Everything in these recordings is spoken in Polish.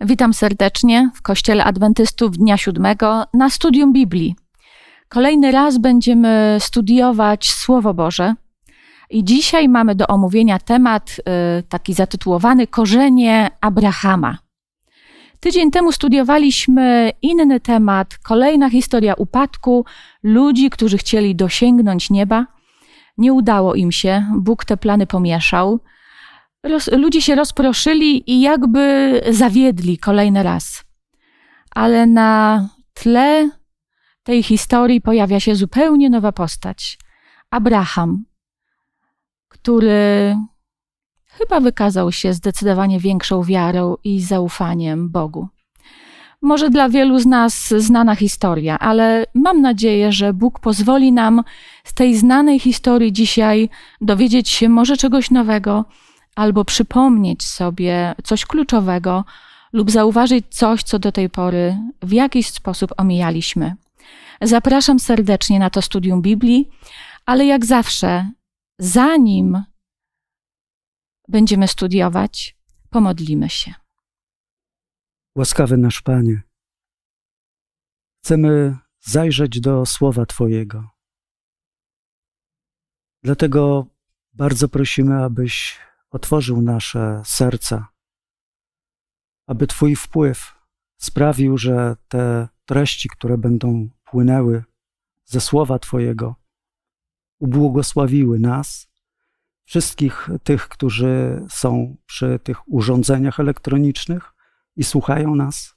Witam serdecznie w Kościele Adwentystów Dnia Siódmego na studium Biblii. Kolejny raz będziemy studiować Słowo Boże i dzisiaj mamy do omówienia temat y, taki zatytułowany Korzenie Abrahama. Tydzień temu studiowaliśmy inny temat, kolejna historia upadku ludzi, którzy chcieli dosięgnąć nieba. Nie udało im się, Bóg te plany pomieszał roz, ludzie się rozproszyli i jakby zawiedli kolejny raz. Ale na tle tej historii pojawia się zupełnie nowa postać. Abraham, który chyba wykazał się zdecydowanie większą wiarą i zaufaniem Bogu. Może dla wielu z nas znana historia, ale mam nadzieję, że Bóg pozwoli nam z tej znanej historii dzisiaj dowiedzieć się może czegoś nowego, albo przypomnieć sobie coś kluczowego lub zauważyć coś, co do tej pory w jakiś sposób omijaliśmy. Zapraszam serdecznie na to studium Biblii, ale jak zawsze, zanim będziemy studiować, pomodlimy się. Łaskawy nasz Panie, chcemy zajrzeć do Słowa Twojego. Dlatego bardzo prosimy, abyś otworzył nasze serca, aby Twój wpływ sprawił, że te treści, które będą płynęły ze słowa Twojego, ubłogosławiły nas, wszystkich tych, którzy są przy tych urządzeniach elektronicznych i słuchają nas,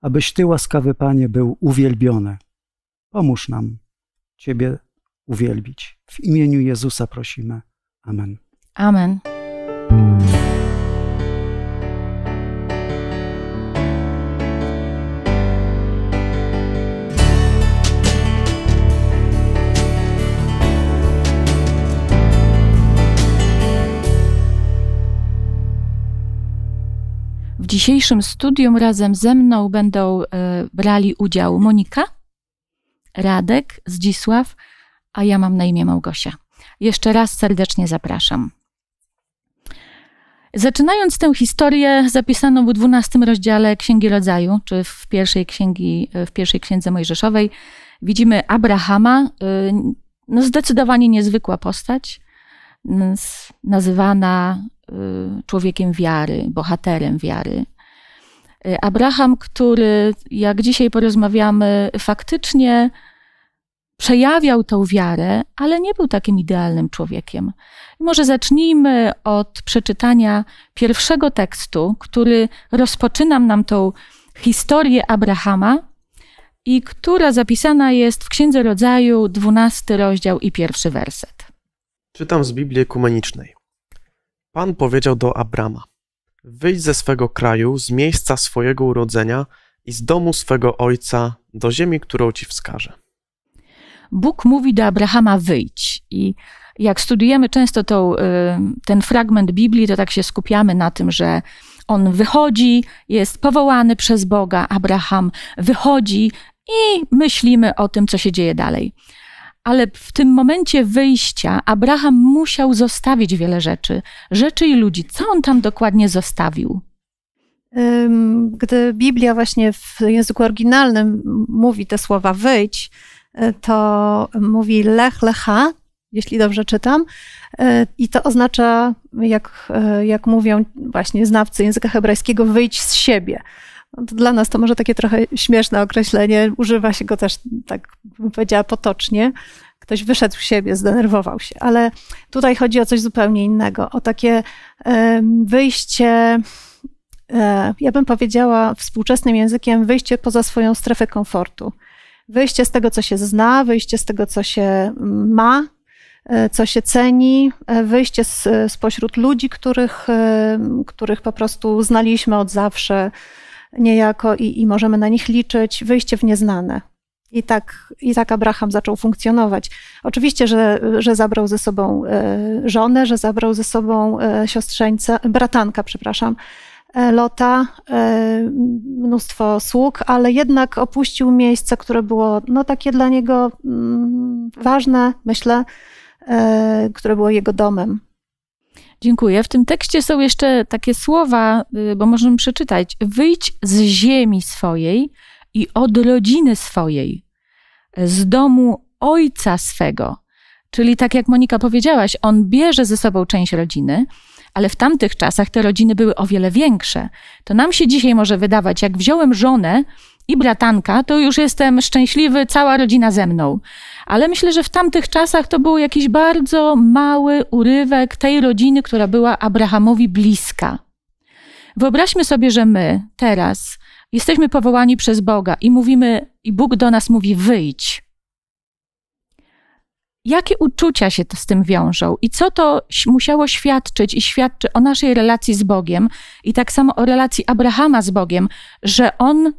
abyś Ty, łaskawy Panie, był uwielbiony. Pomóż nam Ciebie uwielbić. W imieniu Jezusa prosimy. Amen. Amen. W dzisiejszym studium razem ze mną będą e, brali udział Monika, Radek, Zdzisław, a ja mam na imię Małgosia. Jeszcze raz serdecznie zapraszam. Zaczynając tę historię, zapisaną w 12 rozdziale Księgi Rodzaju, czy w pierwszej, księgi, w pierwszej księdze Mojżeszowej, widzimy Abrahama, y, no zdecydowanie niezwykła postać, nazywana y, człowiekiem wiary, bohaterem wiary. Y, Abraham, który, jak dzisiaj porozmawiamy, faktycznie przejawiał tą wiarę, ale nie był takim idealnym człowiekiem. Może zacznijmy od przeczytania pierwszego tekstu, który rozpoczyna nam tą historię Abrahama i która zapisana jest w Księdze Rodzaju, 12 rozdział i pierwszy werset. Czytam z Biblii Ekumenicznej. Pan powiedział do Abrama: Wyjdź ze swego kraju, z miejsca swojego urodzenia i z domu swego ojca do ziemi, którą ci wskażę. Bóg mówi do Abrahama wyjdź. I jak studiujemy często tą, y, ten fragment Biblii, to tak się skupiamy na tym, że on wychodzi, jest powołany przez Boga, Abraham wychodzi i myślimy o tym, co się dzieje dalej. Ale w tym momencie wyjścia Abraham musiał zostawić wiele rzeczy, rzeczy i ludzi. Co on tam dokładnie zostawił? Gdy Biblia właśnie w języku oryginalnym mówi te słowa wyjdź, to mówi Lech Lecha, jeśli dobrze czytam. E, I to oznacza, jak, e, jak mówią właśnie znawcy języka hebrajskiego, wyjść z siebie. No dla nas to może takie trochę śmieszne określenie, używa się go też, tak bym powiedziała, potocznie. Ktoś wyszedł z siebie, zdenerwował się, ale tutaj chodzi o coś zupełnie innego, o takie wyjście, e, ja bym powiedziała współczesnym językiem, wyjście poza swoją strefę komfortu. Wyjście z tego, co się zna, wyjście z tego, co się mm, ma, e, co się ceni, e, wyjście z, e, spośród ludzi, których, których po prostu znaliśmy od zawsze niejako i, i możemy na nich liczyć, wyjście w nieznane. I tak, I tak Abraham zaczął funkcjonować. Oczywiście, że, że zabrał ze sobą żonę, że zabrał ze sobą siostrzeńca, bratanka, przepraszam, E, lota, e, mnóstwo sług, ale jednak opuścił miejsce, które było no, takie dla niego mm, ważne, myślę, e, które było jego domem. Dziękuję. W tym tekście są jeszcze takie słowa, y, bo możemy przeczytać. Wyjdź z ziemi swojej i od rodziny swojej, z domu ojca swego. Czyli tak jak Monika powiedziałaś, on bierze ze sobą część rodziny, ale w tamtych czasach te rodziny były o wiele większe. To nam się dzisiaj może wydawać, jak wziąłem żonę i bratanka, to już jestem szczęśliwy, cała rodzina ze mną. Ale myślę, że w tamtych czasach to był jakiś bardzo mały urywek tej rodziny, która była Abrahamowi bliska. Wyobraźmy sobie, że my teraz jesteśmy powołani przez Boga i mówimy, i Bóg do nas mówi: wyjdź jakie uczucia się z tym wiążą i co to musiało świadczyć i świadczy o naszej relacji z Bogiem i tak samo o relacji Abrahama z Bogiem, że on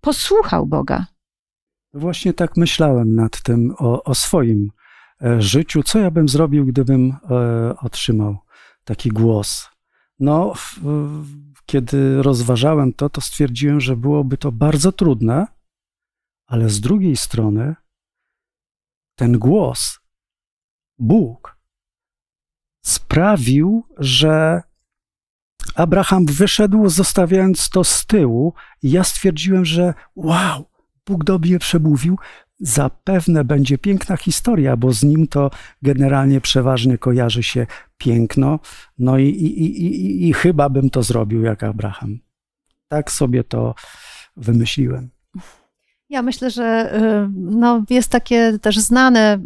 posłuchał Boga. Właśnie tak myślałem nad tym, o, o swoim e, życiu. Co ja bym zrobił, gdybym e, otrzymał taki głos? No, kiedy rozważałem to, to stwierdziłem, że byłoby to bardzo trudne, ale z drugiej strony ten głos Bóg sprawił, że Abraham wyszedł, zostawiając to z tyłu, i ja stwierdziłem, że wow, Bóg do mnie przemówił. Zapewne będzie piękna historia, bo z nim to generalnie przeważnie kojarzy się piękno. No i, i, i, i chyba bym to zrobił jak Abraham. Tak sobie to wymyśliłem. Ja myślę, że y, no, jest takie też znane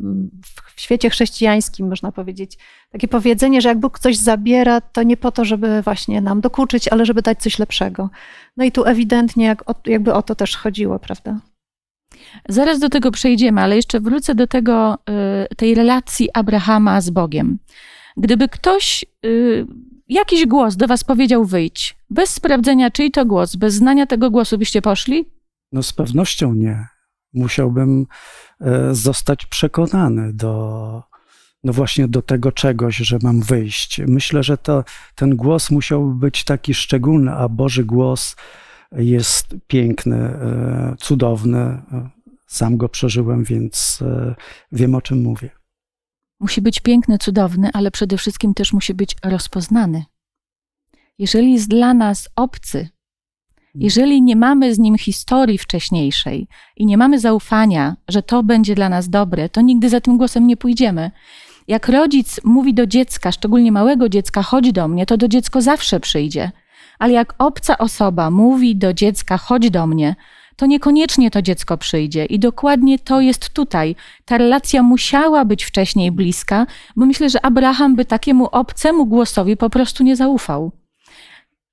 w świecie chrześcijańskim, można powiedzieć, takie powiedzenie, że jak Bóg coś zabiera, to nie po to, żeby właśnie nam dokuczyć, ale żeby dać coś lepszego. No i tu ewidentnie jak, jakby o to też chodziło, prawda? Zaraz do tego przejdziemy, ale jeszcze wrócę do tego, y, tej relacji Abrahama z Bogiem. Gdyby ktoś, y, jakiś głos do was powiedział wyjdź, bez sprawdzenia czyj to głos, bez znania tego głosu byście poszli? No z pewnością nie. Musiałbym e, zostać przekonany do, no właśnie do tego czegoś, że mam wyjść. Myślę, że to, ten głos musiał być taki szczególny, a Boży głos jest piękny, e, cudowny. Sam go przeżyłem, więc e, wiem o czym mówię. Musi być piękny, cudowny, ale przede wszystkim też musi być rozpoznany. Jeżeli jest dla nas obcy, jeżeli nie mamy z nim historii wcześniejszej i nie mamy zaufania, że to będzie dla nas dobre, to nigdy za tym głosem nie pójdziemy. Jak rodzic mówi do dziecka, szczególnie małego dziecka, chodź do mnie, to do dziecko zawsze przyjdzie. Ale jak obca osoba mówi do dziecka, chodź do mnie, to niekoniecznie to dziecko przyjdzie. I dokładnie to jest tutaj. Ta relacja musiała być wcześniej bliska, bo myślę, że Abraham by takiemu obcemu głosowi po prostu nie zaufał.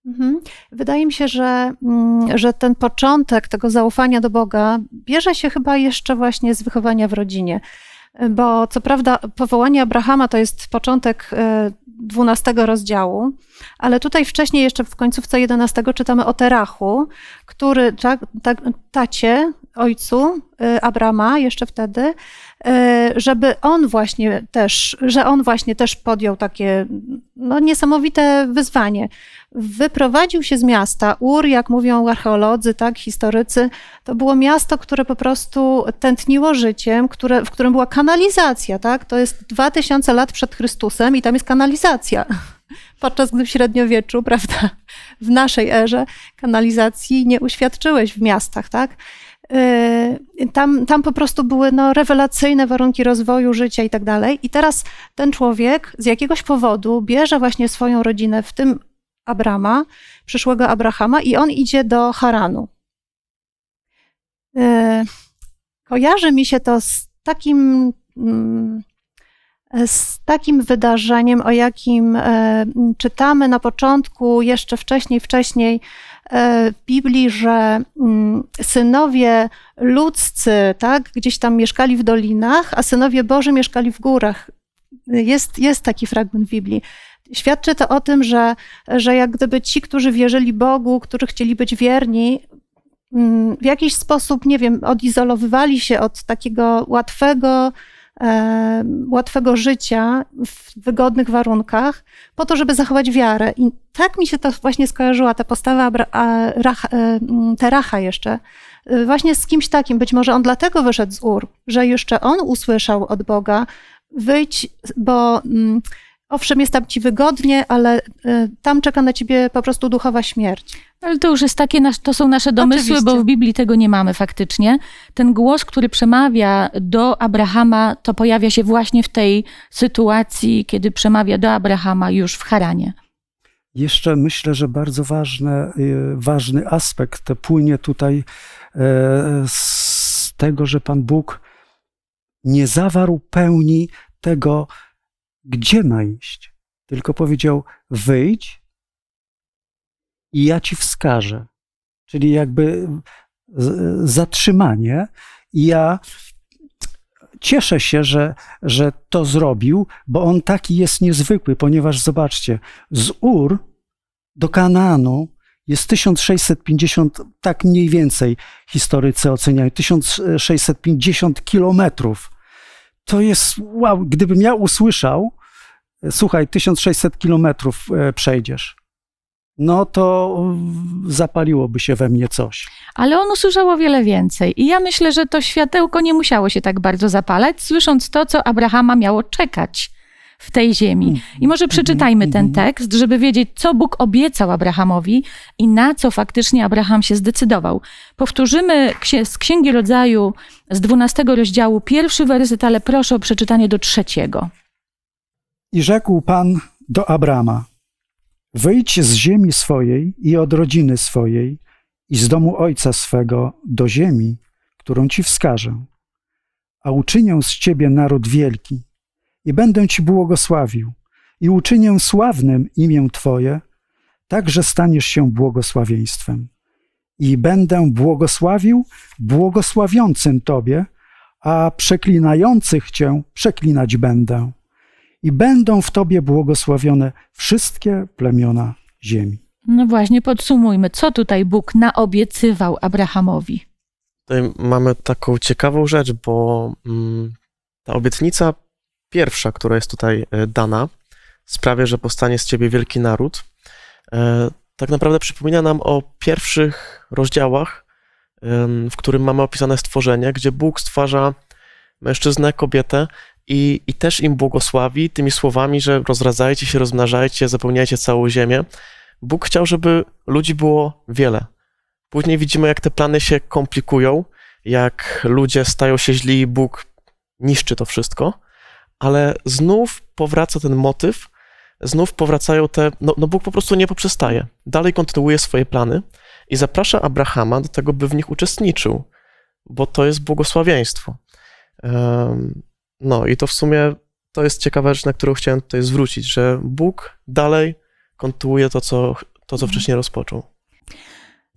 Mhm. Wydaje mi się, że, mm, że ten początek tego zaufania do Boga bierze się chyba jeszcze właśnie z wychowania w rodzinie. Bo co prawda, powołanie Abrahama to jest początek 12 e, rozdziału, ale tutaj wcześniej, jeszcze w końcówce 11 czytamy o Terachu, który tak, tak, tacie ojcu y, Abrama jeszcze wtedy, y, żeby on właśnie też, że on właśnie też podjął takie no, niesamowite wyzwanie. Wyprowadził się z miasta. Ur, jak mówią archeolodzy, tak, historycy, to było miasto, które po prostu tętniło życiem, które, w którym była kanalizacja, tak? To jest 2000 lat przed Chrystusem i tam jest kanalizacja podczas gdy w średniowieczu, prawda, w naszej erze kanalizacji nie uświadczyłeś w miastach, tak? Y, tam, tam po prostu były no, rewelacyjne warunki rozwoju, życia i tak dalej. I teraz ten człowiek z jakiegoś powodu bierze właśnie swoją rodzinę, w tym Abrama, przyszłego Abrahama, i on idzie do Haranu. Y, kojarzy mi się to z takim mm, z takim wydarzeniem, o jakim e, czytamy na początku, jeszcze wcześniej, wcześniej e, w Biblii, że mm, synowie ludzcy, tak, gdzieś tam mieszkali w dolinach, a synowie Boży mieszkali w górach. Jest, jest taki fragment Biblii. Świadczy to o tym, że, że jak gdyby ci, którzy wierzyli Bogu, którzy chcieli być wierni, mm, w jakiś sposób, nie wiem, odizolowywali się od takiego łatwego, E, łatwego życia w wygodnych warunkach, po to, żeby zachować wiarę. I tak mi się to właśnie skojarzyła, ta postawa Racha, e, Teracha jeszcze, e, właśnie z kimś takim. Być może on dlatego wyszedł z Ur, że jeszcze on usłyszał od Boga, wyjdź, bo owszem, jest tam ci wygodnie, ale e, tam czeka na ciebie po prostu duchowa śmierć. Ale to już jest takie, to są nasze domysły, Oczywiście. bo w Biblii tego nie mamy faktycznie. Ten głos, który przemawia do Abrahama, to pojawia się właśnie w tej sytuacji, kiedy przemawia do Abrahama już w Haranie. Jeszcze myślę, że bardzo ważne, e, ważny aspekt płynie tutaj e, z tego, że Pan Bóg nie zawarł pełni tego, gdzie ma iść, tylko powiedział: wyjdź i ja ci wskażę. Czyli jakby zatrzymanie. I ja cieszę się, że, że to zrobił, bo on taki jest niezwykły, ponieważ zobaczcie, z Ur do Kanaanu jest 1650, tak mniej więcej historycy oceniają, 1650 kilometrów to jest wow, gdybym ja usłyszał, słuchaj, 1600 kilometrów e, przejdziesz no to zapaliłoby się we mnie coś. Ale on usłyszał o wiele więcej. I ja myślę, że to światełko nie musiało się tak bardzo zapalać, słysząc to, co Abrahama miało czekać w tej ziemi. I może przeczytajmy ten tekst, żeby wiedzieć, co Bóg obiecał Abrahamowi i na co faktycznie Abraham się zdecydował. Powtórzymy z Księgi Rodzaju z 12 rozdziału pierwszy werset, ale proszę o przeczytanie do trzeciego. I rzekł Pan do Abrama: Wyjdź z ziemi swojej i od rodziny swojej i z domu ojca swego do ziemi, którą ci wskażę, a uczynię z ciebie naród wielki i będę Ci błogosławił i uczynię sławnym imię Twoje, tak że staniesz się błogosławieństwem. I będę błogosławił błogosławiącym Tobie, a przeklinających Cię przeklinać będę. I będą w Tobie błogosławione wszystkie plemiona ziemi. No właśnie, podsumujmy, co tutaj Bóg naobiecywał Abrahamowi. Tutaj mamy taką ciekawą rzecz, bo mm, ta obietnica pierwsza, która jest tutaj e, dana, sprawia, że powstanie z ciebie wielki naród, e, tak naprawdę przypomina nam o pierwszych rozdziałach, w którym mamy opisane stworzenie, gdzie Bóg stwarza mężczyznę, kobietę i, i też im błogosławi tymi słowami, że rozradzajcie się, rozmnażajcie, zapełniajcie całą ziemię. Bóg chciał, żeby ludzi było wiele. Później widzimy, jak te plany się komplikują, jak ludzie stają się źli i Bóg niszczy to wszystko ale znów powraca ten motyw, znów powracają te. No, no Bóg po prostu nie poprzestaje. Dalej kontynuuje swoje plany i zaprasza Abrahama do tego, by w nich uczestniczył, bo to jest błogosławieństwo. No i to w sumie to jest ciekawa rzecz, na którą chciałem tutaj zwrócić, że Bóg dalej kontynuuje to, co, to, co mhm. wcześniej rozpoczął.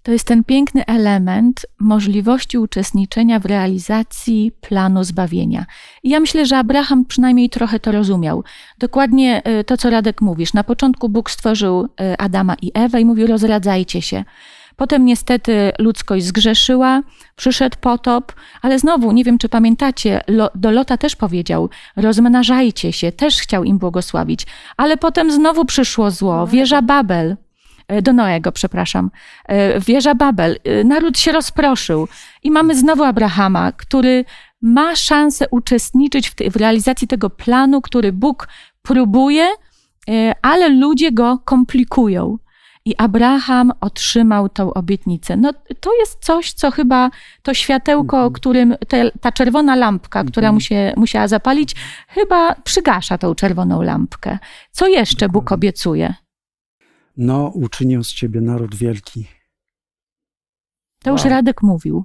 To jest ten piękny element możliwości uczestniczenia w realizacji planu zbawienia. I ja myślę, że Abraham przynajmniej trochę to rozumiał. Dokładnie y, to, co Radek mówisz. Na początku Bóg stworzył y, Adama i Ewę i mówił: rozradzajcie się. Potem niestety ludzkość zgrzeszyła, przyszedł potop, ale znowu, nie wiem czy pamiętacie, do Lota też powiedział: rozmnażajcie się, też chciał im błogosławić, ale potem znowu przyszło zło, no. wieża Babel. E, do Noego, przepraszam, e, wieża Babel. E, naród się rozproszył i mamy znowu Abrahama, który ma szansę uczestniczyć w, w realizacji tego planu, który Bóg próbuje, ale ludzie go komplikują. I Abraham otrzymał tą obietnicę. No, to jest coś, co chyba to światełko, mhm. którym te, ta czerwona lampka, mhm. która mu się, musiała zapalić, chyba przygasza tą czerwoną lampkę. Co jeszcze Bóg obiecuje? no uczynię z ciebie naród wielki. To już Radek mówił.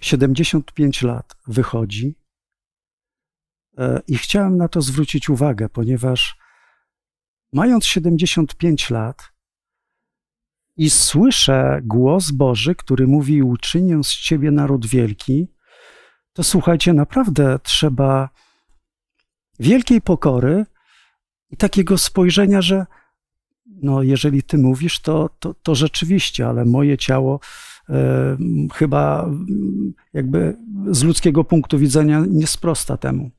75 e, lat wychodzi e, i chciałem na to zwrócić uwagę, ponieważ mając 75 lat i słyszę głos Boży, który mówi: Uczynię z ciebie naród wielki, to słuchajcie, naprawdę trzeba wielkiej pokory, i takiego spojrzenia, że no, jeżeli ty mówisz, to, to, to rzeczywiście, ale moje ciało e, chyba mm, jakby z ludzkiego punktu widzenia nie sprosta temu.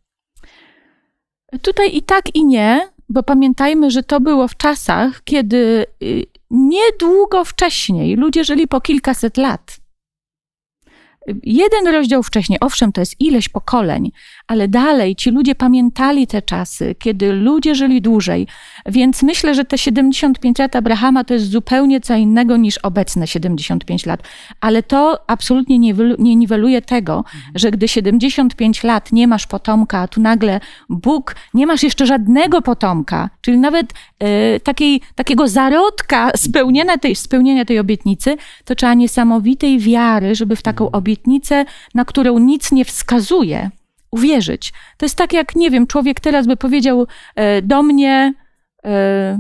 Tutaj i tak, i nie, bo pamiętajmy, że to było w czasach, kiedy y, niedługo wcześniej ludzie żyli po kilkaset lat. Jeden rozdział wcześniej, owszem, to jest ileś pokoleń, ale dalej ci ludzie pamiętali te czasy, kiedy ludzie żyli dłużej, więc myślę, że te 75 lat Abrahama to jest zupełnie co innego niż obecne 75 lat. Ale to absolutnie nie, nie niweluje tego, mhm. że gdy 75 lat nie masz potomka, a tu nagle Bóg, nie masz jeszcze żadnego potomka, czyli nawet y, takiej, takiego zarodka spełnienia tej, spełnienia tej obietnicy, to trzeba niesamowitej wiary, żeby w taką obietnicę mhm obietnicę, na którą nic nie wskazuje, uwierzyć. To jest tak, jak nie wiem, człowiek teraz by powiedział e, do mnie, e,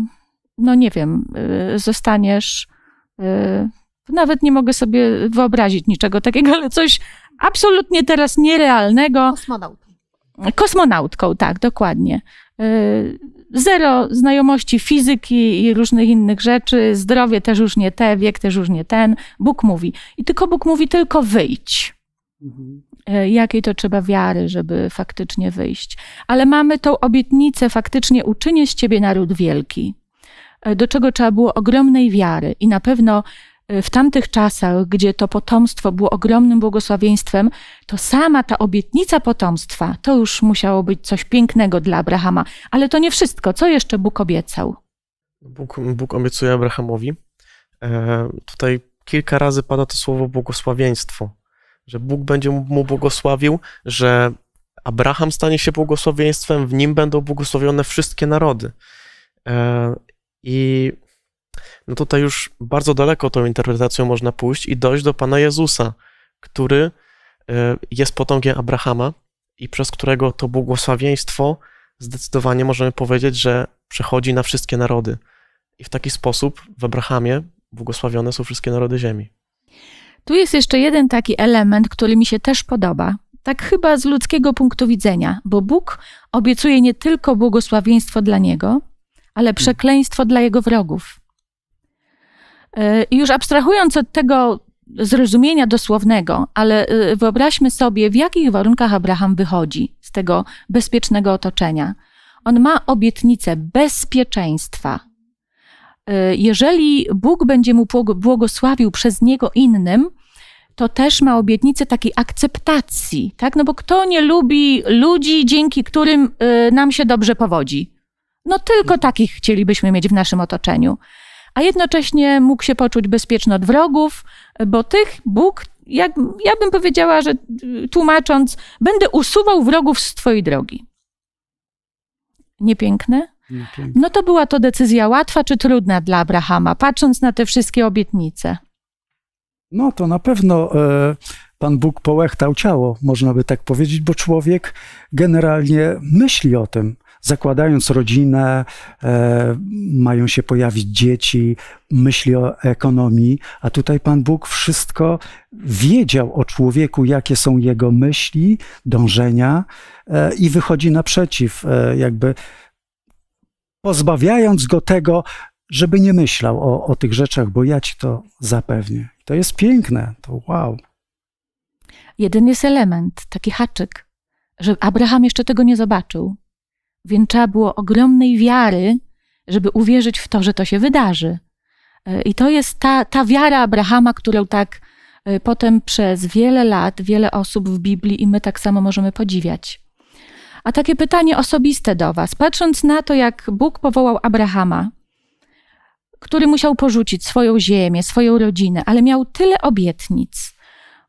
no nie wiem, e, zostaniesz. Nawet nie mogę sobie wyobrazić niczego takiego, ale coś absolutnie teraz nierealnego. Kosmonautką. Kosmonautką, tak, dokładnie. Y, zero znajomości fizyki i różnych innych rzeczy, zdrowie też już nie te, wiek też już nie ten. Bóg mówi. I tylko Bóg mówi, tylko wyjdź. Mhm. Y, jakiej to trzeba wiary, żeby faktycznie wyjść. Ale mamy tą obietnicę, faktycznie uczynię z ciebie naród wielki y, do czego trzeba było ogromnej wiary i na pewno Y, w tamtych czasach, gdzie to potomstwo było ogromnym błogosławieństwem, to sama ta obietnica potomstwa to już musiało być coś pięknego dla Abrahama. Ale to nie wszystko. Co jeszcze Bóg obiecał? Bóg, Bóg obiecuje Abrahamowi. E, tutaj kilka razy pada to słowo błogosławieństwo, że Bóg będzie mu błogosławił, że Abraham stanie się błogosławieństwem, w nim będą błogosławione wszystkie narody. E, I no tutaj już bardzo daleko tą interpretacją można pójść i dojść do Pana Jezusa, który e, jest potomkiem Abrahama i przez którego to błogosławieństwo zdecydowanie możemy powiedzieć, że przechodzi na wszystkie narody. I w taki sposób w Abrahamie błogosławione są wszystkie narody ziemi. Tu jest jeszcze jeden taki element, który mi się też podoba. Tak chyba z ludzkiego punktu widzenia, bo Bóg obiecuje nie tylko błogosławieństwo dla niego, ale przekleństwo dla jego wrogów. E, I już abstrahując od tego zrozumienia dosłownego, ale e, wyobraźmy sobie, w jakich warunkach Abraham wychodzi z tego bezpiecznego otoczenia. On ma obietnicę bezpieczeństwa. E, jeżeli Bóg będzie mu błogosławił przez niego innym, to też ma obietnicę takiej akceptacji, tak? No bo kto nie lubi ludzi, dzięki którym nam się dobrze powodzi? No tylko takich chcielibyśmy mieć w naszym otoczeniu a jednocześnie mógł się poczuć bezpieczny od wrogów, bo tych Bóg, jak, ja bym powiedziała, że y, tłumacząc, będę usuwał wrogów z Twojej drogi. Niepiękne? No to była to decyzja łatwa czy trudna dla Abrahama, patrząc na te wszystkie obietnice? No to na pewno. E, Pan Bóg połechtał ciało, można by tak powiedzieć, bo człowiek generalnie myśli o tym zakładając rodzinę, e, mają się pojawić dzieci, myśli o ekonomii, a tutaj Pan Bóg wszystko wiedział o człowieku, jakie są jego myśli, dążenia e, i wychodzi naprzeciw, e, jakby pozbawiając go tego, żeby nie myślał o, o tych rzeczach, bo ja ci to zapewnię. To jest piękne, to wow. Jeden jest element, taki haczyk, że Abraham jeszcze tego nie zobaczył, więc trzeba było ogromnej wiary, żeby uwierzyć w to, że to się wydarzy. E, I to jest ta, ta wiara Abrahama, którą tak e, potem przez wiele lat wiele osób w Biblii i my tak samo możemy podziwiać. A takie pytanie osobiste do Was. Patrząc na to, jak Bóg powołał Abrahama, który musiał porzucić swoją ziemię, swoją rodzinę, ale miał tyle obietnic,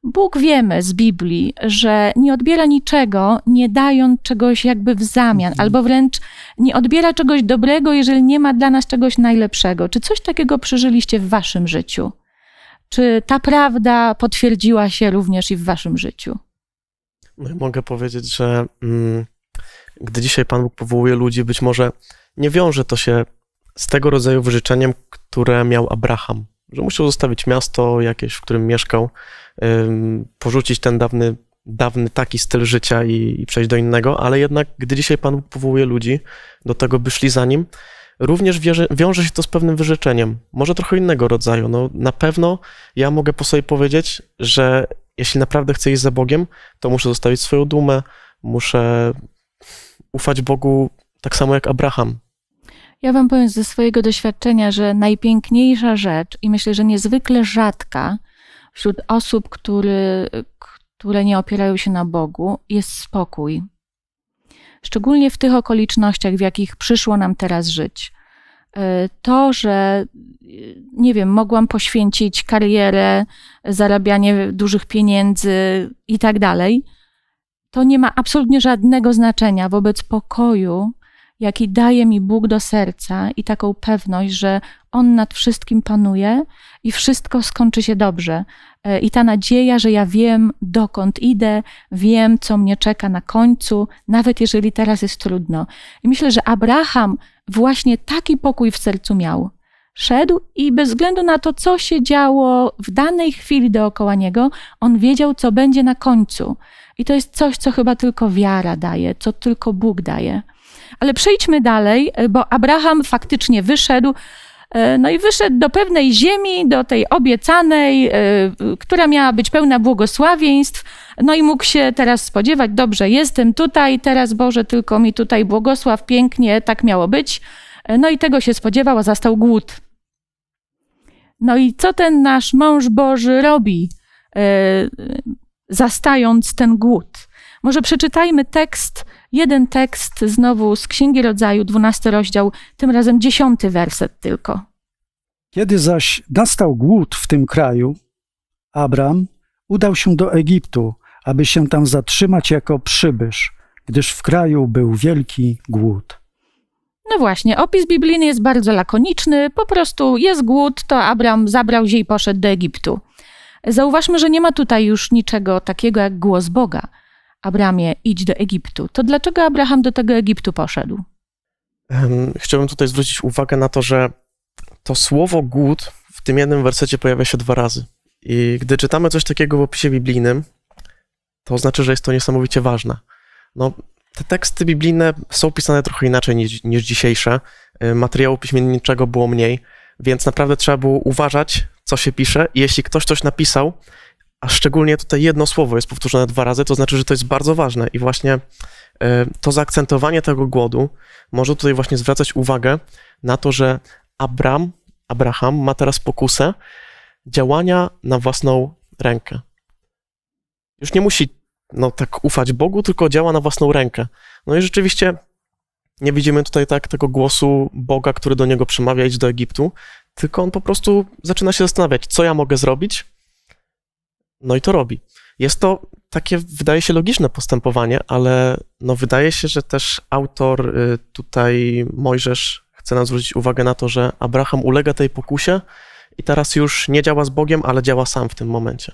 Bóg wiemy z Biblii, że nie odbiera niczego, nie dając czegoś jakby w zamian, mhm. albo wręcz nie odbiera czegoś dobrego, jeżeli nie ma dla nas czegoś najlepszego. Czy coś takiego przeżyliście w waszym życiu? Czy ta prawda potwierdziła się również i w waszym życiu? No i mogę powiedzieć, że mm, gdy dzisiaj Pan Bóg powołuje ludzi, być może nie wiąże to się z tego rodzaju wyrzeczeniem, które miał Abraham że musiał zostawić miasto jakieś, w którym mieszkał, porzucić ten dawny, dawny taki styl życia i, i przejść do innego, ale jednak, gdy dzisiaj Pan Bóg powołuje ludzi do tego, by szli za Nim, również wierzy, wiąże się to z pewnym wyrzeczeniem, może trochę innego rodzaju. No, na pewno ja mogę po sobie powiedzieć, że jeśli naprawdę chcę iść za Bogiem, to muszę zostawić swoją dumę, muszę ufać Bogu tak samo jak Abraham, ja Wam powiem ze swojego doświadczenia, że najpiękniejsza rzecz i myślę, że niezwykle rzadka wśród osób, który, które nie opierają się na Bogu, jest spokój. Szczególnie w tych okolicznościach, w jakich przyszło nam teraz żyć. E, to, że nie wiem, mogłam poświęcić karierę, zarabianie dużych pieniędzy i tak dalej, to nie ma absolutnie żadnego znaczenia wobec pokoju, jaki daje mi Bóg do serca i taką pewność, że On nad wszystkim panuje i wszystko skończy się dobrze. E, I ta nadzieja, że ja wiem, dokąd idę, wiem, co mnie czeka na końcu, nawet jeżeli teraz jest trudno. I myślę, że Abraham właśnie taki pokój w sercu miał. Szedł i bez względu na to, co się działo w danej chwili dookoła niego, on wiedział, co będzie na końcu. I to jest coś, co chyba tylko wiara daje, co tylko Bóg daje. Ale przejdźmy dalej, e, bo Abraham faktycznie wyszedł. E, no i wyszedł do pewnej ziemi, do tej obiecanej, e, która miała być pełna błogosławieństw. No i mógł się teraz spodziewać, dobrze, jestem tutaj, teraz Boże, tylko mi tutaj błogosław, pięknie, tak miało być. No i tego się spodziewał, a zastał głód. No i co ten nasz mąż Boży robi, zastając ten głód? Może przeczytajmy tekst jeden tekst znowu z Księgi Rodzaju, 12 rozdział, tym razem 10 werset tylko. Kiedy zaś nastał głód w tym kraju, Abram udał się do Egiptu, aby się tam zatrzymać jako przybysz, gdyż w kraju był wielki głód. No właśnie, opis biblijny jest bardzo lakoniczny, po prostu jest głód, to Abram zabrał się i poszedł do Egiptu. Zauważmy, że nie ma tutaj już niczego takiego jak głos Boga. Abramie, idź do Egiptu, to dlaczego Abraham do tego Egiptu poszedł? Chciałbym tutaj zwrócić uwagę na to, że to słowo głód w tym jednym wersecie pojawia się dwa razy. I gdy czytamy coś takiego w opisie biblijnym, to znaczy, że jest to niesamowicie ważne. No, te teksty biblijne są pisane trochę inaczej niż, niż dzisiejsze. Materiału piśmienniczego było mniej, więc naprawdę trzeba było uważać, co się pisze. I jeśli ktoś coś napisał a szczególnie tutaj jedno słowo jest powtórzone dwa razy, to znaczy, że to jest bardzo ważne i właśnie e, to zaakcentowanie tego głodu może tutaj właśnie zwracać uwagę na to, że Abram, Abraham ma teraz pokusę działania na własną rękę. Już nie musi no, tak ufać Bogu, tylko działa na własną rękę. No i rzeczywiście nie widzimy tutaj tak tego głosu Boga, który do niego przemawia, idź do Egiptu, tylko on po prostu zaczyna się zastanawiać, co ja mogę zrobić, no i to robi. Jest to takie, wydaje się, logiczne postępowanie, ale no wydaje się, że też autor y, tutaj, Mojżesz, chce nam zwrócić uwagę na to, że Abraham ulega tej pokusie i teraz już nie działa z Bogiem, ale działa sam w tym momencie.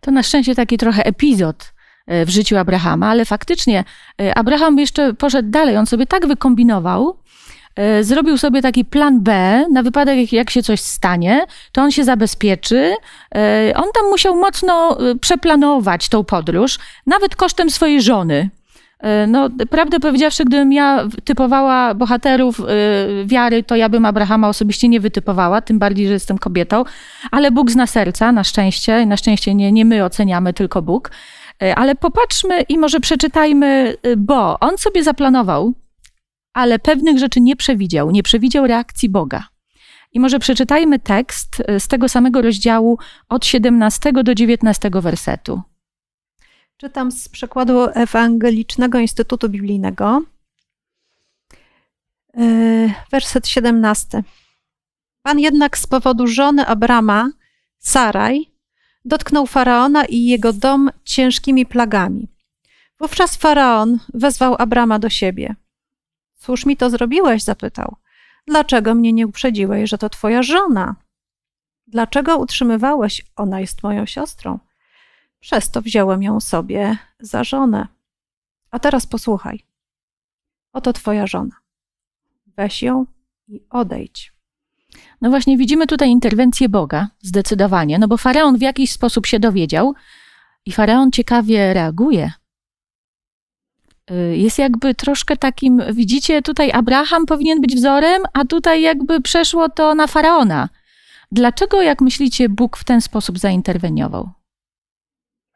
To na szczęście taki trochę epizod y, w życiu Abrahama, ale faktycznie y, Abraham jeszcze poszedł dalej. On sobie tak wykombinował, E, zrobił sobie taki plan B na wypadek, jak, się coś stanie, to on się zabezpieczy. E, on tam musiał mocno e, przeplanować tą podróż, nawet kosztem swojej żony. No, prawdę powiedziawszy, gdybym ja typowała bohaterów wiary, to ja bym Abrahama osobiście nie wytypowała, tym bardziej, że jestem kobietą, ale Bóg zna serca, na szczęście. Na szczęście nie, nie my oceniamy, tylko Bóg. ale popatrzmy i może przeczytajmy, bo on sobie zaplanował, ale pewnych rzeczy nie przewidział, nie przewidział reakcji Boga. I może przeczytajmy tekst y, z tego samego rozdziału od 17 do 19 wersetu. Czytam z przekładu Ewangelicznego Instytutu Biblijnego, y, werset 17. Pan jednak z powodu żony Abrama, Saraj, dotknął faraona i jego dom ciężkimi plagami. Wówczas faraon wezwał Abrama do siebie Cóż mi to zrobiłeś? zapytał. Dlaczego mnie nie uprzedziłeś, że to twoja żona? Dlaczego utrzymywałeś? Ona jest moją siostrą. Przez to wziąłem ją sobie za żonę. A teraz posłuchaj. Oto twoja żona. Weź ją i odejdź. No właśnie, widzimy tutaj interwencję Boga, zdecydowanie, no bo faraon w jakiś sposób się dowiedział i faraon ciekawie reaguje Y, jest jakby troszkę takim, widzicie, tutaj Abraham powinien być wzorem, a tutaj jakby przeszło to na faraona. Dlaczego, jak myślicie, Bóg w ten sposób zainterweniował?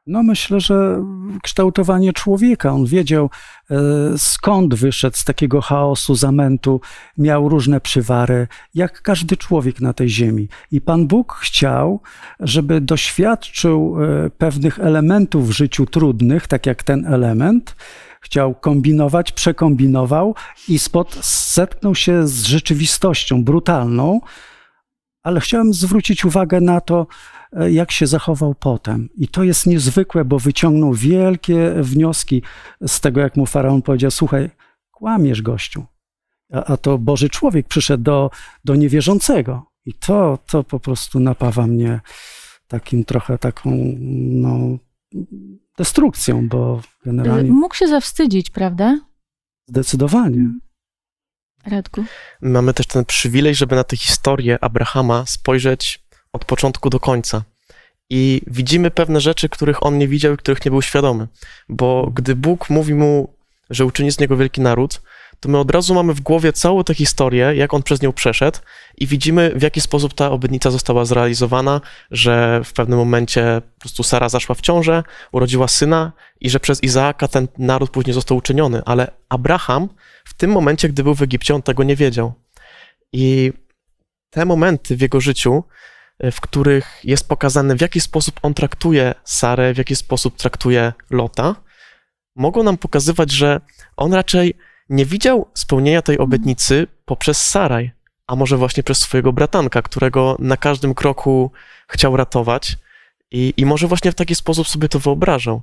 No myślę, że kształtowanie człowieka. On wiedział, e, skąd wyszedł z takiego chaosu, zamętu, miał różne przywary, jak każdy człowiek na tej ziemi. I Pan Bóg chciał, żeby doświadczył e, pewnych elementów w życiu trudnych, tak jak ten element, Chciał kombinować, przekombinował i spot zetknął się z rzeczywistością brutalną, ale chciałem zwrócić uwagę na to, e, jak się zachował potem. I to jest niezwykłe, bo wyciągnął wielkie wnioski z tego, jak mu faraon powiedział: Słuchaj, kłamiesz gościu. A, a to Boży człowiek przyszedł do, do niewierzącego. I to, to po prostu napawa mnie takim trochę taką, no, destrukcją, bo generalnie... Y, mógł się zawstydzić, prawda? Zdecydowanie. Radku? Mamy też ten przywilej, żeby na tę historię Abrahama spojrzeć od początku do końca. I widzimy pewne rzeczy, których on nie widział i których nie był świadomy. Bo gdy Bóg mówi mu, że uczyni z niego wielki naród, to my od razu mamy w głowie całą tę historię, jak on przez nią przeszedł i widzimy, w jaki sposób ta obietnica została zrealizowana, że w pewnym momencie po prostu Sara zaszła w ciążę, urodziła syna i że przez Izaaka ten naród później został uczyniony, ale Abraham w tym momencie, gdy był w Egipcie, on tego nie wiedział. I te momenty w jego życiu, e, w których jest pokazane, w jaki sposób on traktuje Sarę, w jaki sposób traktuje Lota, mogą nam pokazywać, że on raczej nie widział spełnienia tej obietnicy poprzez Saraj, a może właśnie przez swojego bratanka, którego na każdym kroku chciał ratować i, i może właśnie w taki sposób sobie to wyobrażał.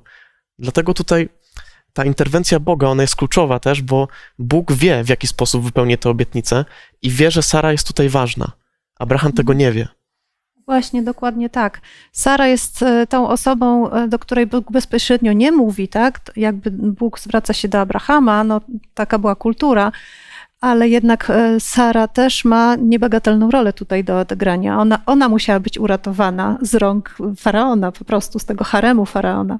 Dlatego tutaj ta interwencja Boga, ona jest kluczowa też, bo Bóg wie, w jaki sposób wypełni tę obietnicę i wie, że Sara jest tutaj ważna. Abraham tego nie wie. Właśnie, dokładnie tak. Sara jest e, tą osobą, e, do której Bóg bezpośrednio nie mówi, tak? Jakby Bóg zwraca się do Abrahama, no taka była kultura, ale jednak e, Sara też ma niebagatelną rolę tutaj do odegrania. Ona, ona musiała być uratowana z rąk faraona, po prostu z tego haremu faraona.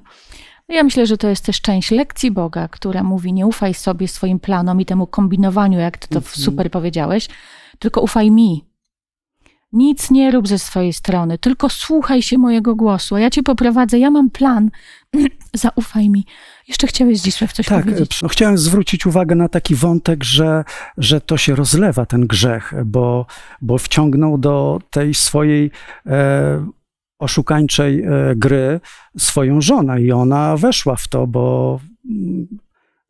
No ja myślę, że to jest też część lekcji Boga, która mówi: Nie ufaj sobie swoim planom i temu kombinowaniu, jak ty to mhm. super powiedziałeś, tylko ufaj mi, nic nie rób ze swojej strony, tylko słuchaj się mojego głosu, a ja cię poprowadzę, ja mam plan. Zaufaj mi. Jeszcze chciałeś, Zdzisław, coś tak, powiedzieć? Tak, chciałem zwrócić uwagę na taki wątek, że, że to się rozlewa, ten grzech, bo, bo wciągnął do tej swojej e, oszukańczej e, gry swoją żonę i ona weszła w to, bo mm,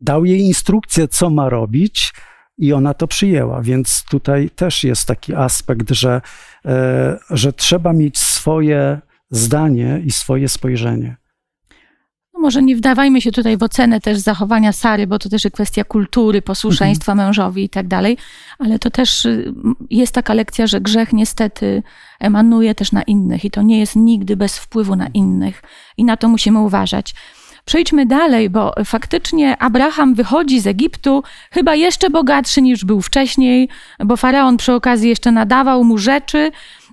dał jej instrukcję, co ma robić, i ona to przyjęła. Więc tutaj też jest taki aspekt, że, e, że trzeba mieć swoje zdanie i swoje spojrzenie. No może nie wdawajmy się tutaj w ocenę też zachowania Sary, bo to też jest kwestia kultury, posłuszeństwa mhm. mężowi i tak dalej, ale to też y, jest taka lekcja, że grzech niestety emanuje też na innych i to nie jest nigdy bez wpływu na innych i na to musimy uważać. Przejdźmy dalej, bo faktycznie Abraham wychodzi z Egiptu chyba jeszcze bogatszy niż był wcześniej, bo faraon przy okazji jeszcze nadawał mu rzeczy.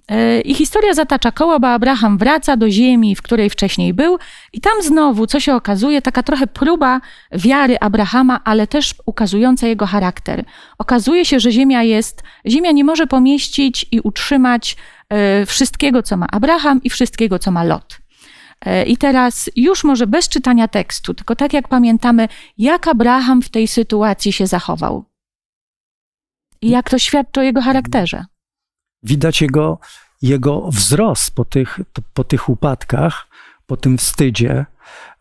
E, I historia zatacza koło, bo Abraham wraca do ziemi, w której wcześniej był, i tam znowu, co się okazuje, taka trochę próba wiary Abrahama, ale też ukazująca jego charakter. Okazuje się, że ziemia jest, ziemia nie może pomieścić i utrzymać e, wszystkiego, co ma Abraham i wszystkiego, co ma Lot. E, I teraz już może bez czytania tekstu, tylko tak jak pamiętamy, jak Abraham w tej sytuacji się zachował i jak to świadczy o jego charakterze. Widać jego, jego wzrost po tych, po tych upadkach, po tym wstydzie.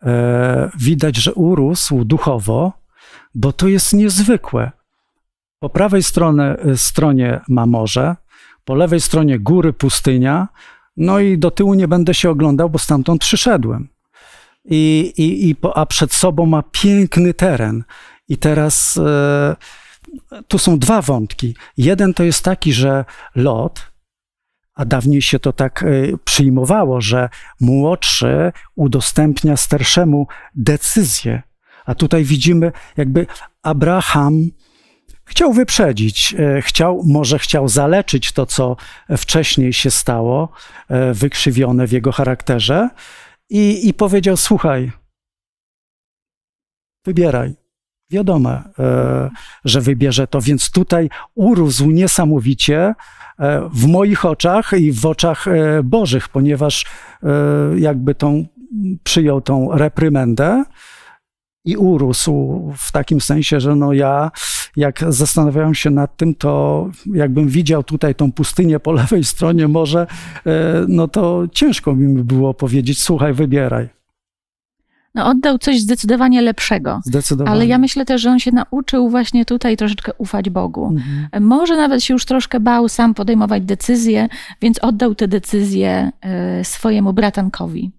E, widać, że urósł duchowo, bo to jest niezwykłe. Po prawej stronie, stronie ma morze, po lewej stronie góry pustynia, no i do tyłu nie będę się oglądał, bo stamtąd przyszedłem. I, i, i a przed sobą ma piękny teren. I teraz e, tu są dwa wątki. Jeden to jest taki, że lot, a dawniej się to tak e, przyjmowało, że młodszy udostępnia starszemu decyzję. A tutaj widzimy, jakby Abraham Chciał wyprzedzić, e, chciał, może chciał zaleczyć to, co wcześniej się stało, e, wykrzywione w jego charakterze, i, i powiedział: Słuchaj, wybieraj. Wiadomo, e, że wybierze to, więc tutaj urósł niesamowicie w moich oczach i w oczach Bożych, ponieważ jakby tą, przyjął tą reprymendę i urósł w takim sensie, że no ja jak zastanawiałem się nad tym, to jakbym widział tutaj tą pustynię po lewej stronie morze, no to ciężko mi było powiedzieć, słuchaj, wybieraj. No oddał coś zdecydowanie lepszego. Zdecydowanie. Ale ja myślę też, że on się nauczył właśnie tutaj troszeczkę ufać Bogu. Mhm. Może nawet się już troszkę bał sam podejmować decyzje, więc oddał te decyzje e, swojemu bratankowi.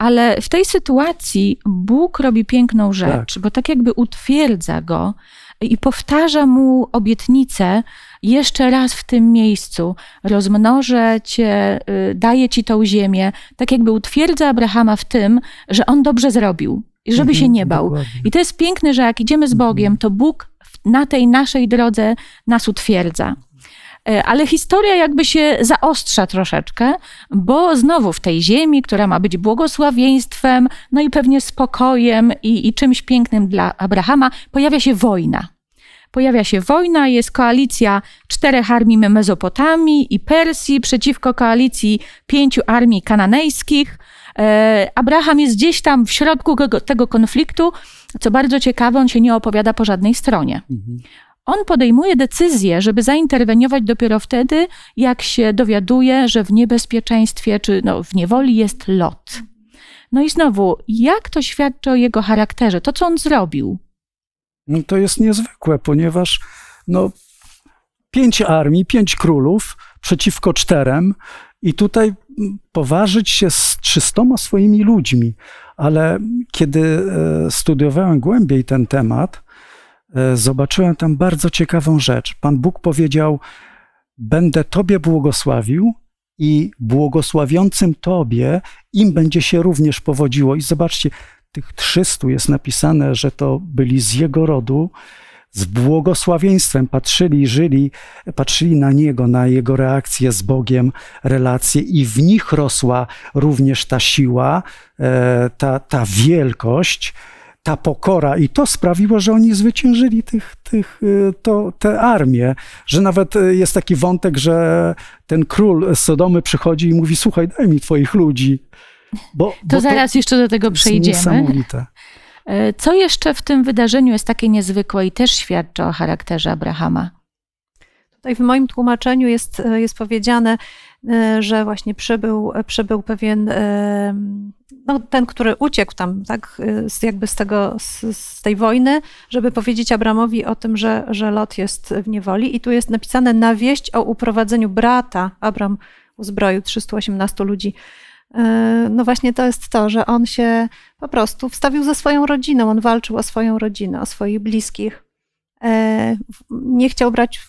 Ale w tej sytuacji Bóg robi piękną tak. rzecz, tak. bo tak jakby utwierdza go i powtarza mu obietnicę jeszcze raz w tym miejscu. Rozmnożę cię, y, daję ci tą ziemię. Tak jakby utwierdza Abrahama w tym, że on dobrze zrobił, żeby się mhm, nie bał. Dokładnie. I to jest piękne, że jak idziemy z Bogiem, to Bóg na tej naszej drodze nas utwierdza. E, ale historia jakby się zaostrza troszeczkę, bo znowu w tej ziemi, która ma być błogosławieństwem, no i pewnie spokojem i, i czymś pięknym dla Abrahama, pojawia się wojna pojawia się wojna, jest koalicja czterech armii Mezopotamii i Persji przeciwko koalicji pięciu armii kananejskich. E, Abraham jest gdzieś tam w środku tego konfliktu. Co bardzo ciekawe, on się nie opowiada po żadnej stronie. Mhm. On podejmuje decyzję, żeby zainterweniować dopiero wtedy, jak się dowiaduje, że w niebezpieczeństwie czy no, w niewoli jest lot. No i znowu, jak to świadczy o jego charakterze, to co on zrobił? No, to jest niezwykłe, ponieważ no, pięć armii, pięć królów przeciwko czterem, i tutaj mm, poważyć się z trzystoma swoimi ludźmi. Ale kiedy e, studiowałem głębiej ten temat, E, zobaczyłem tam bardzo ciekawą rzecz. Pan Bóg powiedział: Będę Tobie błogosławił i błogosławiącym Tobie im będzie się również powodziło. I zobaczcie, tych 300 jest napisane, że to byli z Jego rodu. Z błogosławieństwem patrzyli, żyli, patrzyli na Niego, na Jego reakcję z Bogiem, relacje, i w nich rosła również ta siła, e, ta, ta wielkość, ta pokora i to sprawiło, że oni zwyciężyli tych, tych, y, to, te armie, że nawet y, jest taki wątek, że ten król z Sodomy przychodzi i mówi, słuchaj, daj mi twoich ludzi. Bo, to bo zaraz to jeszcze do tego przejdziemy. Niesamowite. E, co jeszcze w tym wydarzeniu jest takie niezwykłe i też świadczy o charakterze Abrahama? Tutaj w moim tłumaczeniu jest, e, jest powiedziane, E, że właśnie przybył, przybył pewien, e, no, ten, który uciekł tam, tak, e, z, jakby z, tego, z, z, tej wojny, żeby powiedzieć Abramowi o tym, że, że Lot jest w niewoli. I tu jest napisane na wieść o uprowadzeniu brata. Abram uzbroił 318 ludzi no właśnie to jest to, że on się po prostu wstawił ze swoją rodziną, on walczył o swoją rodzinę, o swoich bliskich. Nie chciał brać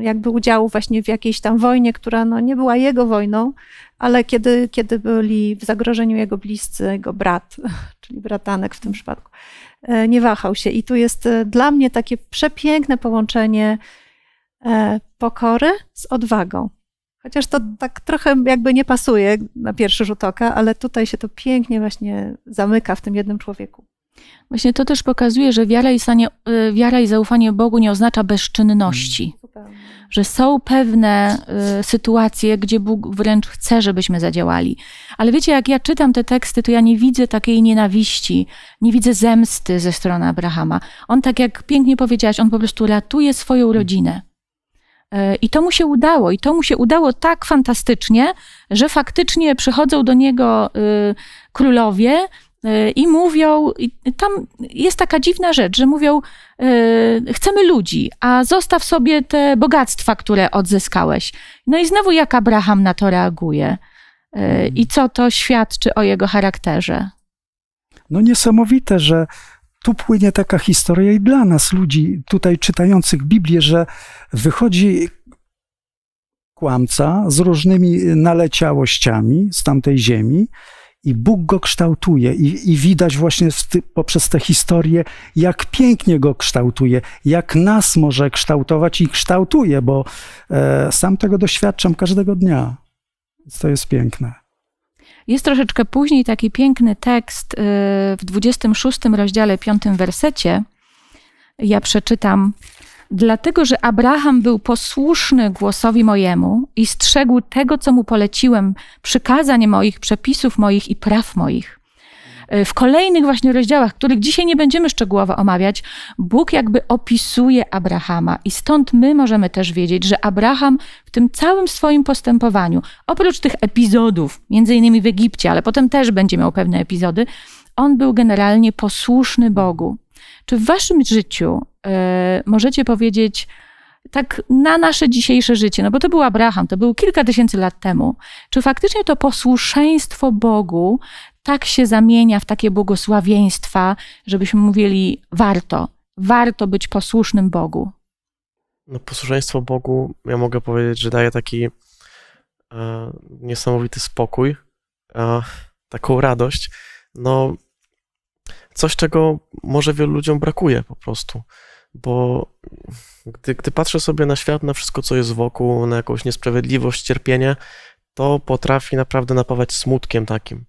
jakby udziału właśnie w jakiejś tam wojnie, która no, nie była jego wojną, ale kiedy, kiedy byli w zagrożeniu jego bliscy, jego brat, czyli bratanek w tym przypadku, e, nie wahał się. I tu jest e, dla mnie takie przepiękne połączenie e, pokory z odwagą. Chociaż to tak trochę jakby nie pasuje na pierwszy rzut oka, ale tutaj się to pięknie właśnie zamyka w tym jednym człowieku. Właśnie to też pokazuje, że wiara i, stanie, e, wiara i zaufanie Bogu nie oznacza bezczynności. Mm, że są pewne y, sytuacje, gdzie Bóg wręcz chce, żebyśmy zadziałali. Ale wiecie, jak ja czytam te teksty, to ja nie widzę takiej nienawiści, nie widzę zemsty ze strony Abrahama. On, tak jak pięknie powiedziałaś, on po prostu ratuje swoją mm. rodzinę. E, I to mu się udało, i to mu się udało tak fantastycznie, że faktycznie przychodzą do niego y, królowie Y, i mówią, i tam jest taka dziwna rzecz, że mówią, y, chcemy ludzi, a zostaw sobie te bogactwa, które odzyskałeś. No i znowu jak Abraham na to reaguje y, mhm. i co to świadczy o jego charakterze? No niesamowite, że tu płynie taka historia i dla nas, ludzi tutaj czytających Biblię, że wychodzi kłamca z różnymi naleciałościami z tamtej ziemi, i Bóg go kształtuje i, i widać właśnie ty, poprzez tę historię, jak pięknie go kształtuje, jak nas może kształtować i kształtuje, bo e, sam tego doświadczam każdego dnia. Więc to jest piękne. Jest troszeczkę później taki piękny tekst y, w 26 rozdziale 5 wersecie. Ja przeczytam Dlatego, że Abraham był posłuszny głosowi mojemu i strzegł tego, co mu poleciłem, przykazań moich, przepisów moich i praw moich. E, w kolejnych właśnie rozdziałach, których dzisiaj nie będziemy szczegółowo omawiać, Bóg jakby opisuje Abrahama i stąd my możemy też wiedzieć, że Abraham w tym całym swoim postępowaniu, oprócz tych epizodów, między innymi w Egipcie, ale potem też będzie miał pewne epizody, on był generalnie posłuszny Bogu. Czy w waszym życiu E, możecie powiedzieć tak na nasze dzisiejsze życie, no bo to był Abraham, to było kilka tysięcy lat temu. Czy faktycznie to posłuszeństwo Bogu tak się zamienia w takie błogosławieństwa, żebyśmy mówili warto, warto być posłusznym Bogu? No, posłuszeństwo Bogu, ja mogę powiedzieć, że daje taki e, niesamowity spokój, e, taką radość. No, coś, czego może wielu ludziom brakuje po prostu bo gdy, gdy patrzę sobie na świat, na wszystko, co jest wokół, na jakąś niesprawiedliwość, cierpienie, to potrafi naprawdę napawać smutkiem takim.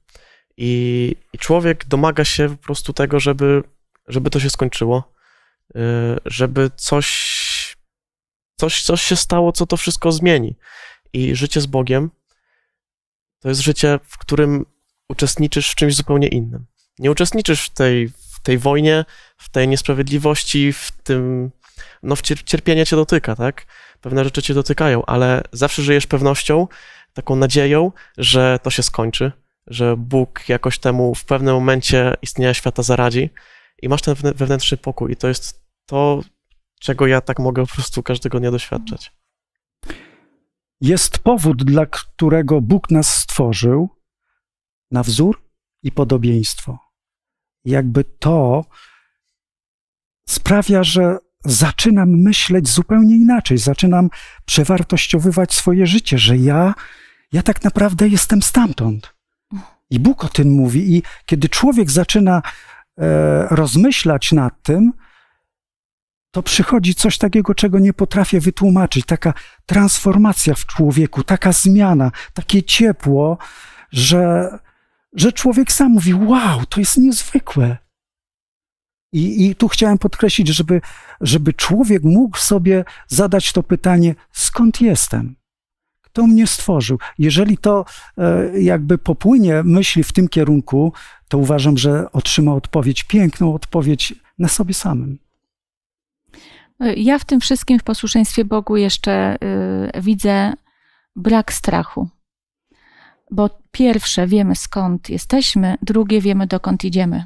I, i człowiek domaga się po prostu tego, żeby, żeby to się skończyło, y, żeby coś, coś, coś się stało, co to wszystko zmieni. I życie z Bogiem to jest życie, w którym uczestniczysz w czymś zupełnie innym. Nie uczestniczysz w tej tej wojnie, w tej niesprawiedliwości, w tym, no w cierpienie cię dotyka, tak? Pewne rzeczy cię dotykają, ale zawsze żyjesz pewnością, taką nadzieją, że to się skończy, że Bóg jakoś temu w pewnym momencie istnienia świata zaradzi i masz ten wewnętrzny pokój i to jest to, czego ja tak mogę po prostu każdego dnia doświadczać. Jest powód, dla którego Bóg nas stworzył na wzór i podobieństwo jakby to sprawia, że zaczynam myśleć zupełnie inaczej, zaczynam przewartościowywać swoje życie, że ja, ja tak naprawdę jestem stamtąd. I Bóg o tym mówi. I kiedy człowiek zaczyna e, rozmyślać nad tym, to przychodzi coś takiego, czego nie potrafię wytłumaczyć. Taka transformacja w człowieku, taka zmiana, takie ciepło, że że człowiek sam mówi: Wow, to jest niezwykłe. I, I, tu chciałem podkreślić, żeby, żeby człowiek mógł sobie zadać to pytanie: skąd jestem? Kto mnie stworzył? Jeżeli to e, jakby popłynie myśli w tym kierunku, to uważam, że otrzyma odpowiedź, piękną odpowiedź na sobie samym. Ja w tym wszystkim w posłuszeństwie Bogu jeszcze y, widzę brak strachu bo pierwsze wiemy skąd jesteśmy, drugie wiemy dokąd idziemy.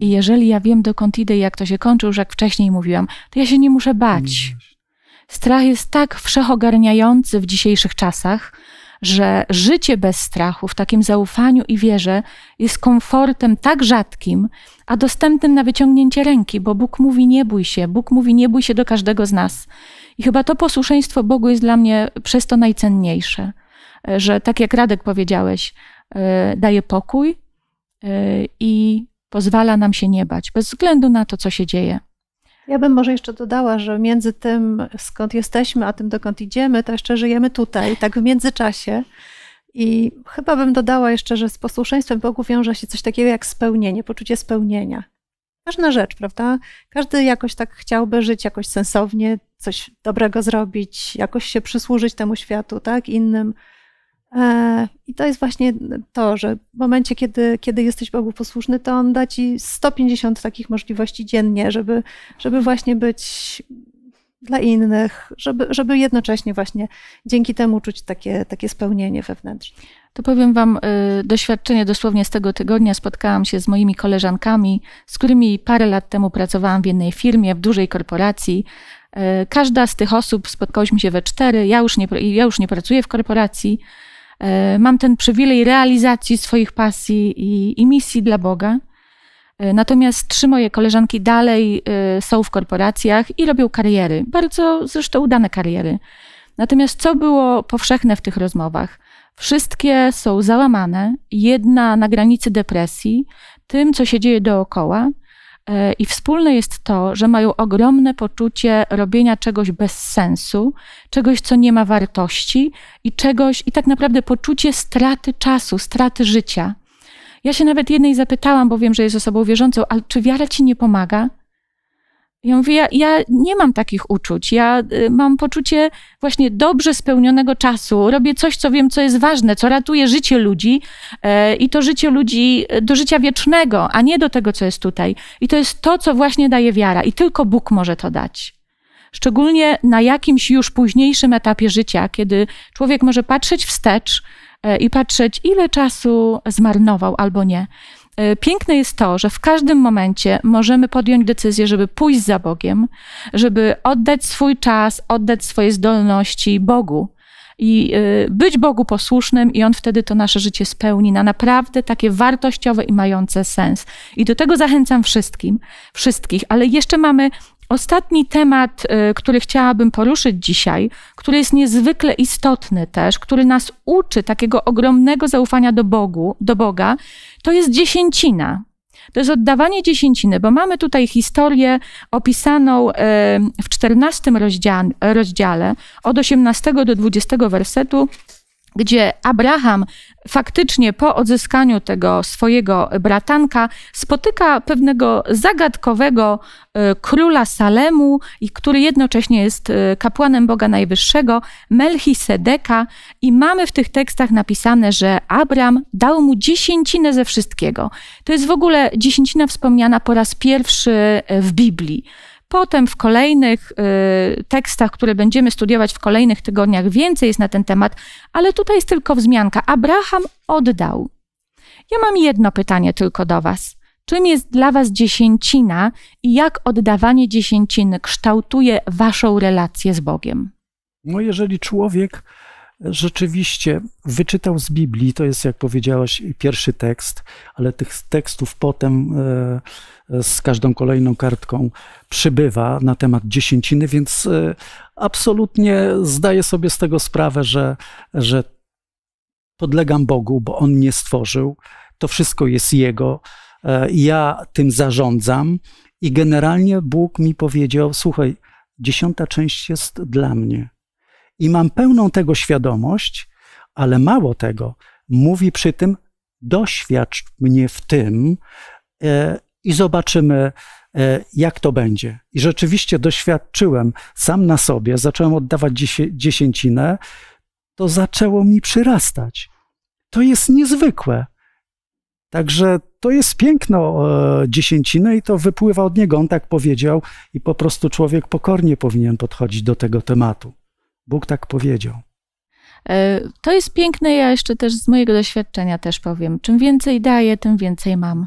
I jeżeli ja wiem dokąd idę i jak to się kończy, już jak wcześniej mówiłam, to ja się nie muszę bać. Strach jest tak wszechogarniający w dzisiejszych czasach, że życie bez strachu, w takim zaufaniu i wierze jest komfortem tak rzadkim, a dostępnym na wyciągnięcie ręki, bo Bóg mówi nie bój się, Bóg mówi nie bój się do każdego z nas. I chyba to posłuszeństwo Bogu jest dla mnie przez to najcenniejsze. E, że tak jak Radek powiedziałeś, e, daje pokój e, i pozwala nam się nie bać, bez względu na to, co się dzieje. Ja bym może jeszcze dodała, że między tym, skąd jesteśmy, a tym, dokąd idziemy, to jeszcze żyjemy tutaj, tak w międzyczasie. I chyba bym dodała jeszcze, że z posłuszeństwem Bogu wiąże się coś takiego jak spełnienie, poczucie spełnienia. Ważna rzecz, prawda? Każdy jakoś tak chciałby żyć jakoś sensownie, coś dobrego zrobić, jakoś się przysłużyć temu światu, tak, innym. E, I to jest właśnie to, że w momencie, kiedy, kiedy jesteś Bogu posłuszny, to On da ci 150 takich możliwości dziennie, żeby, żeby właśnie być dla innych, żeby, żeby jednocześnie właśnie dzięki temu czuć takie, takie spełnienie wewnętrzne. To powiem Wam y, doświadczenie dosłownie z tego tygodnia. Spotkałam się z moimi koleżankami, z którymi parę lat temu pracowałam w jednej firmie, w dużej korporacji. Y, każda z tych osób spotkałyśmy się we cztery. Ja już nie, ja już nie pracuję w korporacji. E, mam ten przywilej realizacji swoich pasji i, i misji dla Boga. E, natomiast trzy moje koleżanki dalej e, są w korporacjach i robią kariery, bardzo zresztą udane kariery. Natomiast co było powszechne w tych rozmowach? Wszystkie są załamane, jedna na granicy depresji, tym, co się dzieje dookoła, E, I wspólne jest to, że mają ogromne poczucie robienia czegoś bez sensu, czegoś, co nie ma wartości i czegoś, i tak naprawdę poczucie straty czasu, straty życia. Ja się nawet jednej zapytałam, bo wiem, że jest osobą wierzącą, ale czy wiara ci nie pomaga? Ja mówię, ja, ja, nie mam takich uczuć. Ja y, mam poczucie właśnie dobrze spełnionego czasu. Robię coś, co wiem, co jest ważne, co ratuje życie ludzi e, i to życie ludzi e, do życia wiecznego, a nie do tego, co jest tutaj. I to jest to, co właśnie daje wiara. I tylko Bóg może to dać. Szczególnie na jakimś już późniejszym etapie życia, kiedy człowiek może patrzeć wstecz e, i patrzeć, ile czasu zmarnował albo nie. E, piękne jest to, że w każdym momencie możemy podjąć decyzję, żeby pójść za Bogiem, żeby oddać swój czas, oddać swoje zdolności Bogu i e, być Bogu posłusznym, i On wtedy to nasze życie spełni na naprawdę takie wartościowe i mające sens. I do tego zachęcam wszystkim, wszystkich, ale jeszcze mamy Ostatni temat, y, który chciałabym poruszyć dzisiaj, który jest niezwykle istotny też, który nas uczy takiego ogromnego zaufania do Bogu, do Boga, to jest dziesięcina. To jest oddawanie dziesięciny, bo mamy tutaj historię opisaną y, w 14 rozdziale, od 18 do 20 wersetu gdzie Abraham faktycznie po odzyskaniu tego swojego bratanka spotyka pewnego zagadkowego y, króla Salemu, który jednocześnie jest y, kapłanem Boga Najwyższego, Melchisedeka i mamy w tych tekstach napisane, że Abraham dał mu dziesięcinę ze wszystkiego. To jest w ogóle dziesięcina wspomniana po raz pierwszy y, w Biblii. Potem w kolejnych y, tekstach, które będziemy studiować w kolejnych tygodniach, więcej jest na ten temat, ale tutaj jest tylko wzmianka. Abraham oddał. Ja mam jedno pytanie tylko do Was. Czym jest dla Was dziesięcina i jak oddawanie dziesięciny kształtuje Waszą relację z Bogiem? No, jeżeli człowiek rzeczywiście wyczytał z Biblii, to jest, jak powiedziałaś, pierwszy tekst, ale tych tekstów potem e, e, z każdą kolejną kartką przybywa na temat dziesięciny, więc e, absolutnie zdaję sobie z tego sprawę, że, że podlegam Bogu, bo On mnie stworzył, to wszystko jest Jego, ja tym zarządzam i generalnie Bóg mi powiedział, słuchaj, dziesiąta część jest dla mnie i mam pełną tego świadomość, ale mało tego, mówi przy tym: doświadcz mnie w tym e, i zobaczymy, e, jak to będzie. I rzeczywiście doświadczyłem sam na sobie, zacząłem oddawać dziesięcinę, to zaczęło mi przyrastać. To jest niezwykłe. Także to jest piękno e, dziesięciny i to wypływa od niego. On tak powiedział i po prostu człowiek pokornie powinien podchodzić do tego tematu. Bóg tak powiedział. E, to jest piękne, ja jeszcze też z mojego doświadczenia też powiem. Czym więcej daję, tym więcej mam.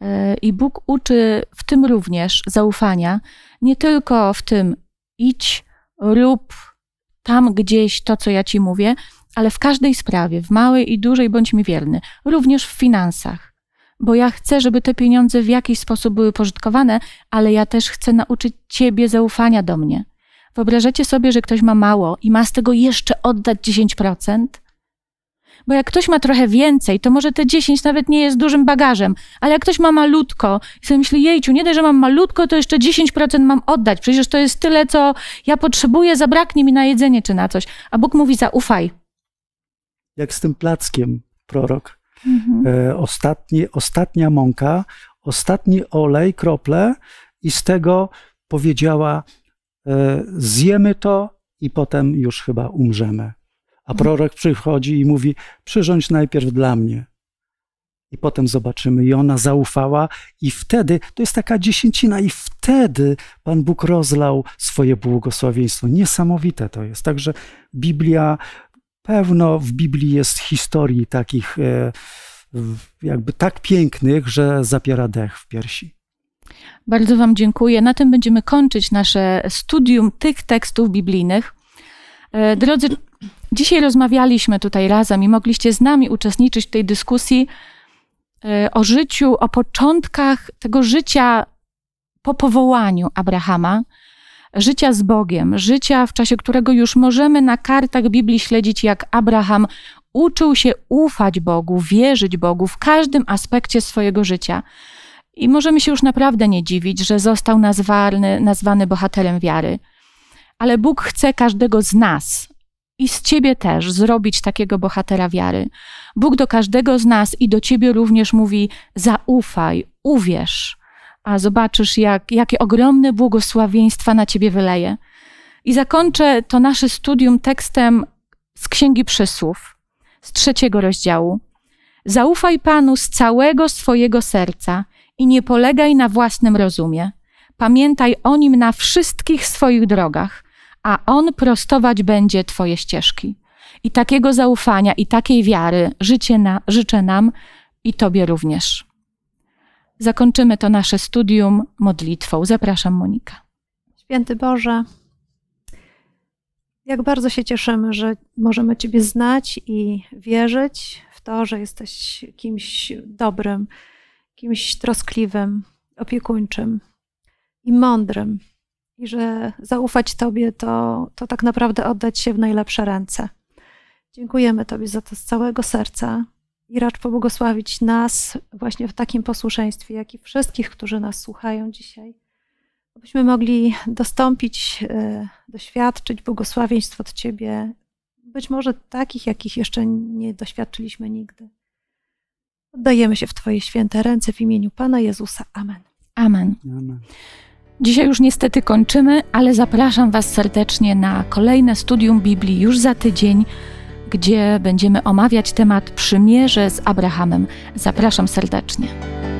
E, I Bóg uczy w tym również zaufania, nie tylko w tym idź, rób tam gdzieś to, co ja ci mówię, ale w każdej sprawie, w małej i dużej bądź mi wierny, również w finansach. Bo ja chcę, żeby te pieniądze w jakiś sposób były pożytkowane, ale ja też chcę nauczyć ciebie zaufania do mnie. Wyobrażacie sobie, że ktoś ma mało i ma z tego jeszcze oddać 10%? Bo jak ktoś ma trochę więcej, to może te 10 nawet nie jest dużym bagażem, ale jak ktoś ma malutko i sobie myśli, jejciu, nie daj, że mam malutko, to jeszcze 10% mam oddać, przecież to jest tyle, co ja potrzebuję, zabraknie mi na jedzenie czy na coś. A Bóg mówi, zaufaj. Jak z tym plackiem, prorok. Mhm. E, ostatni, ostatnia mąka, ostatni olej, krople i z tego powiedziała E, zjemy to i potem już chyba umrzemy. A prorok przychodzi i mówi: Przyrządź najpierw dla mnie. I potem zobaczymy. I ona zaufała, i wtedy to jest taka dziesięcina, i wtedy Pan Bóg rozlał swoje błogosławieństwo. Niesamowite to jest. Także Biblia, pewno w Biblii jest historii takich, e, jakby tak pięknych, że zapiera dech w piersi. Bardzo Wam dziękuję. Na tym będziemy kończyć nasze studium tych tekstów biblijnych. E, drodzy, dzisiaj rozmawialiśmy tutaj razem i mogliście z nami uczestniczyć w tej dyskusji e, o życiu, o początkach tego życia po powołaniu Abrahama, życia z Bogiem, życia, w czasie którego już możemy na kartach Biblii śledzić, jak Abraham uczył się ufać Bogu, wierzyć Bogu w każdym aspekcie swojego życia. I możemy się już naprawdę nie dziwić, że został nazwany, nazwany bohaterem wiary. Ale Bóg chce każdego z nas i z ciebie też zrobić takiego bohatera wiary. Bóg do każdego z nas i do ciebie również mówi: zaufaj, uwierz, a zobaczysz, jak, jakie ogromne błogosławieństwa na ciebie wyleje. I zakończę to nasze studium tekstem z Księgi Przysłów, z trzeciego rozdziału. Zaufaj Panu z całego swojego serca i nie polegaj na własnym rozumie. Pamiętaj o nim na wszystkich swoich drogach, a on prostować będzie Twoje ścieżki. I takiego zaufania i takiej wiary życie na, życzę nam i Tobie również. Zakończymy to nasze studium modlitwą. Zapraszam, Monika. Święty Boże, jak bardzo się cieszymy, że możemy Ciebie znać i wierzyć w to, że jesteś kimś dobrym kimś troskliwym, opiekuńczym i mądrym. I że zaufać Tobie to, to tak naprawdę oddać się w najlepsze ręce. Dziękujemy Tobie za to z całego serca i racz pobłogosławić nas właśnie w takim posłuszeństwie, jak i wszystkich, którzy nas słuchają dzisiaj, abyśmy mogli dostąpić, y, doświadczyć błogosławieństw od Ciebie, być może takich, jakich jeszcze nie doświadczyliśmy nigdy. Oddajemy się w Twoje święte ręce w imieniu Pana Jezusa. Amen. Amen. Amen. Dzisiaj już niestety kończymy, ale zapraszam Was serdecznie na kolejne studium Biblii już za tydzień, gdzie będziemy omawiać temat przymierze z Abrahamem. Zapraszam serdecznie.